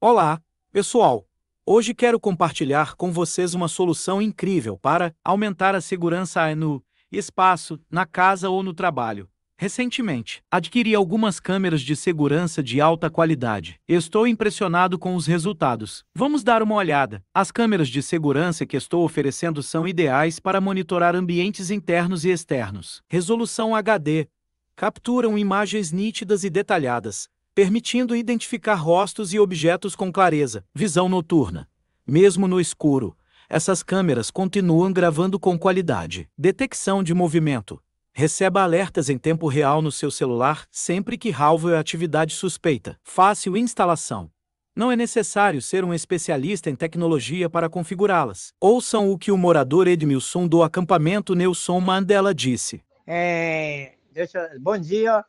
Olá, pessoal! Hoje quero compartilhar com vocês uma solução incrível para aumentar a segurança no espaço, na casa ou no trabalho. Recentemente, adquiri algumas câmeras de segurança de alta qualidade. Estou impressionado com os resultados. Vamos dar uma olhada. As câmeras de segurança que estou oferecendo são ideais para monitorar ambientes internos e externos. Resolução HD. Capturam imagens nítidas e detalhadas, permitindo identificar rostos e objetos com clareza, visão noturna. Mesmo no escuro, essas câmeras continuam gravando com qualidade. Detecção de movimento. Receba alertas em tempo real no seu celular sempre que halvo é atividade suspeita. Fácil instalação. Não é necessário ser um especialista em tecnologia para configurá-las. Ouçam o que o morador Edmilson do acampamento Nelson Mandela disse. É, deixa, bom dia,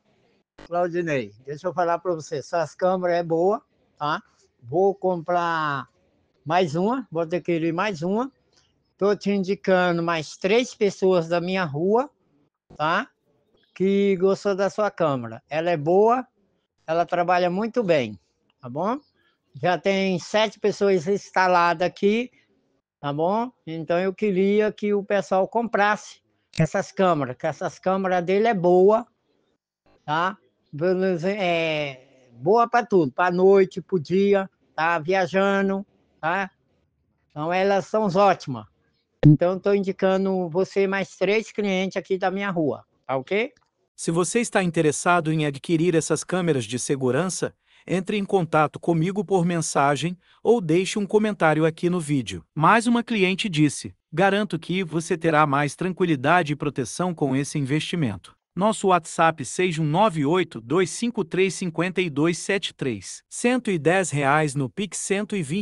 Claudinei, deixa eu falar para você, suas câmeras é boa, tá? Vou comprar mais uma, vou adquirir mais uma. Tô te indicando mais três pessoas da minha rua, tá? Que gostou da sua câmera. Ela é boa, ela trabalha muito bem, tá bom? Já tem sete pessoas instaladas aqui, tá bom? Então eu queria que o pessoal comprasse essas câmeras, que essas câmeras dele é boa, tá? é, boa para tudo, para noite, para o dia, tá viajando, tá? Então elas são ótimas. Então estou indicando você mais três clientes aqui da minha rua, tá ok? Se você está interessado em adquirir essas câmeras de segurança, entre em contato comigo por mensagem ou deixe um comentário aqui no vídeo. Mais uma cliente disse: Garanto que você terá mais tranquilidade e proteção com esse investimento. Nosso WhatsApp 6198-253-5273. R$ reais no PIC,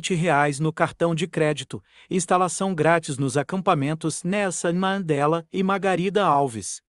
R$ reais no cartão de crédito. Instalação grátis nos acampamentos Nelson Mandela e Margarida Alves.